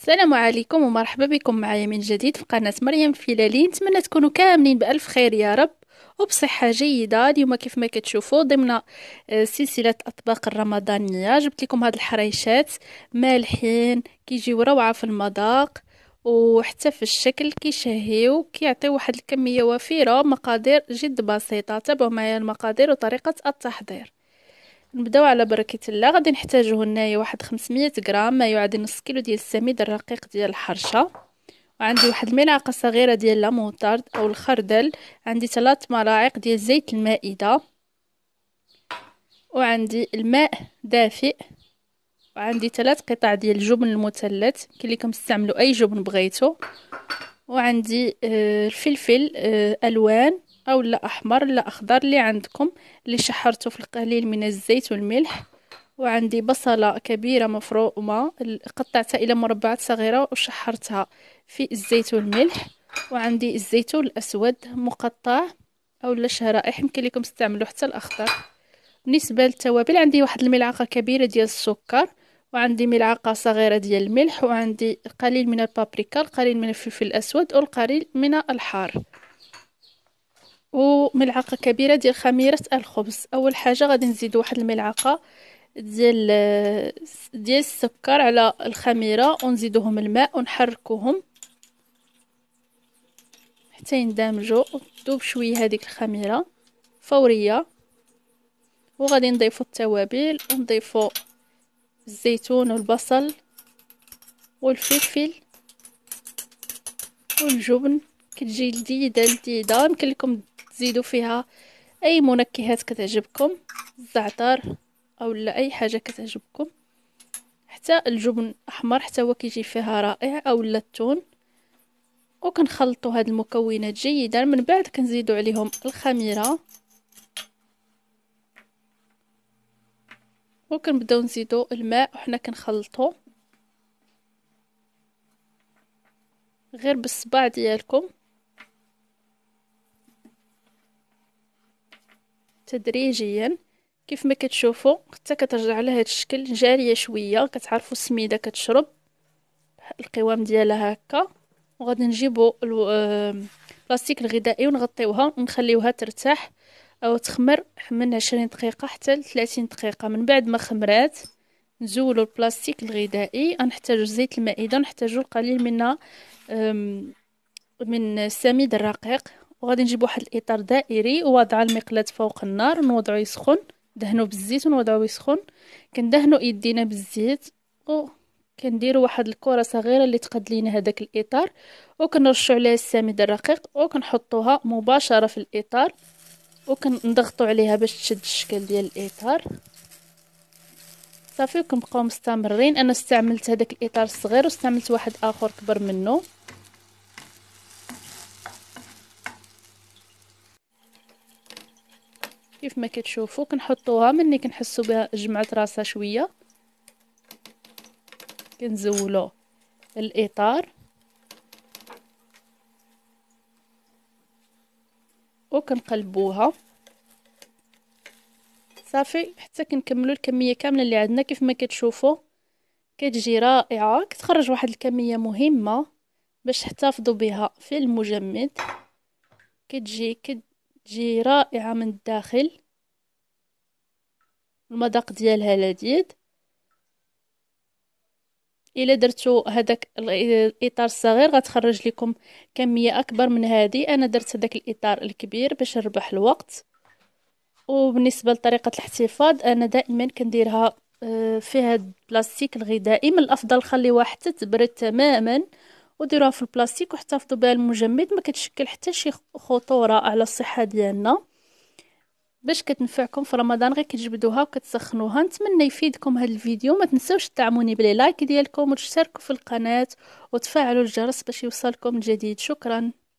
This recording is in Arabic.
السلام عليكم ومرحبا بكم معايا من جديد في قناة مريم فيلالي نتمنى تكونوا كاملين بألف خير يا رب وبصحة جيدة اليوم كيف ما كتشوفوا ضمن آه، سلسلة أطباق الرمضانية جبت لكم هاد الحريشات مالحين كيجيو روعة في المذاق وحتى في الشكل كيشهيو كيعطيو واحد الكمية وفيرة مقادير جد بسيطة تابعوا معايا المقادير وطريقة التحضير نبداو على بركه الله غادي نحتاجو هنايا واحد 500 غرام ما يعادل نص كيلو ديال السميد الرقيق ديال الحرشه وعندي واحد الملعقه صغيره ديال لا موطارد او الخردل عندي ثلاث ملاعق ديال زيت المائده وعندي الماء دافئ وعندي ثلاث قطع ديال الجبن المثلث كي لكم استعملوا اي جبن بغيتو وعندي آه، الفلفل آه، الوان او لا احمر لا اخضر اللي عندكم اللي شحرته في القليل من الزيت والملح وعندي بصله كبيره مفرومه قطعتها الى مربعات صغيره وشحرتها في الزيت والملح وعندي الزيتون الاسود مقطع او لا شرائح يمكن لكم تستعملوا حتى الاخضر بالنسبه للتوابل عندي واحد الملعقه كبيره ديال السكر وعندي ملعقه صغيره ديال الملح وعندي قليل من البابريكا القليل من الفلفل الاسود والقليل من الحار وملعقه كبيره ديال خميره الخبز اول حاجه غادي نزيد واحد الملعقه ديال ديال السكر على الخميره ونزيدهم الماء ونحركوهم حتى يندمجوا وتذوب شويه هذيك الخميره فوريه وغادي نضيفوا التوابل ونضيفوا الزيتون والبصل والفلفل والجبن كتجي لذيذه لذيذه يمكن لكم تزيدوا فيها اي منكهات كتعجبكم الزعتر او لا اي حاجه كتعجبكم حتى الجبن الاحمر حتى هو كيجي فيها رائع او لا التون وكنخلطوا هاد المكونات جيدا من بعد كنزيدوا عليهم الخميره وكنبداو نزيدوا الماء وحنا كنخلطوا غير بالصباع ديالكم تدريجيا كيف ما كتشوفوا حتى كترجع لهذا الشكل جاريه شويه كتعرفوا السميده كتشرب القوام ديالها هكا وغادي نجيبوا البلاستيك آه، الغذائي ونغطيوها ونخليوها ترتاح او تخمر من 20 دقيقه حتى ل 30 دقيقه من بعد ما خمرات نزولوا البلاستيك الغذائي نحتاج زيت المائده نحتاج القليل من من السميد الرقيق وغادي نجيب واحد الاطار دائري ووضع المقلاة فوق النار نوضعو يسخن دهنو بالزيت ونوضعو يسخن كندهنو يدينا بالزيت و كنديرو واحد الكره صغيره اللي تقاد لينا هذاك الاطار وكنرشو عليها السميد الرقيق وكنحطوها مباشره في الاطار وكنضغطو عليها باش تشد الشكل ديال الاطار صافي وكنبقاو مستمرين انا استعملت هذاك الاطار الصغير واستعملت واحد اخر كبر منه كيف ما كتشوفوا كنحطوها مني كنحسوا بها جمعت راسها شويه كنزولو الاطار وكنقلبوها صافي حتى كنكملوا الكميه كامله اللي عندنا كيف ما كتشوفوا كتجي رائعه كتخرج واحد الكميه مهمه باش تحتفظوا بها في المجمد كتجي كت تجي رائعة من الداخل المذاق ديالها لذيذ الا درتو هذاك الاطار الصغير غتخرج لكم كميه اكبر من هذه انا درت هذاك الاطار الكبير باش نربح الوقت وبالنسبه لطريقه الاحتفاظ انا دائما كنديرها آه، فيها البلاستيك الغذائي من الافضل خليوها حتى تبرد تماما وديروها في البلاستيك واحتفظوا بها المجمد ما كتشكل حتى شي خطوره على الصحه ديالنا باش كتنفعكم في رمضان غير كتجبدوها وكتسخنوها نتمنى يفيدكم هذا الفيديو ما تنسوش تدعموني بلي لايك ديالكم وتشتركوا في القناه وتفعلوا الجرس باش يوصلكم جديد شكرا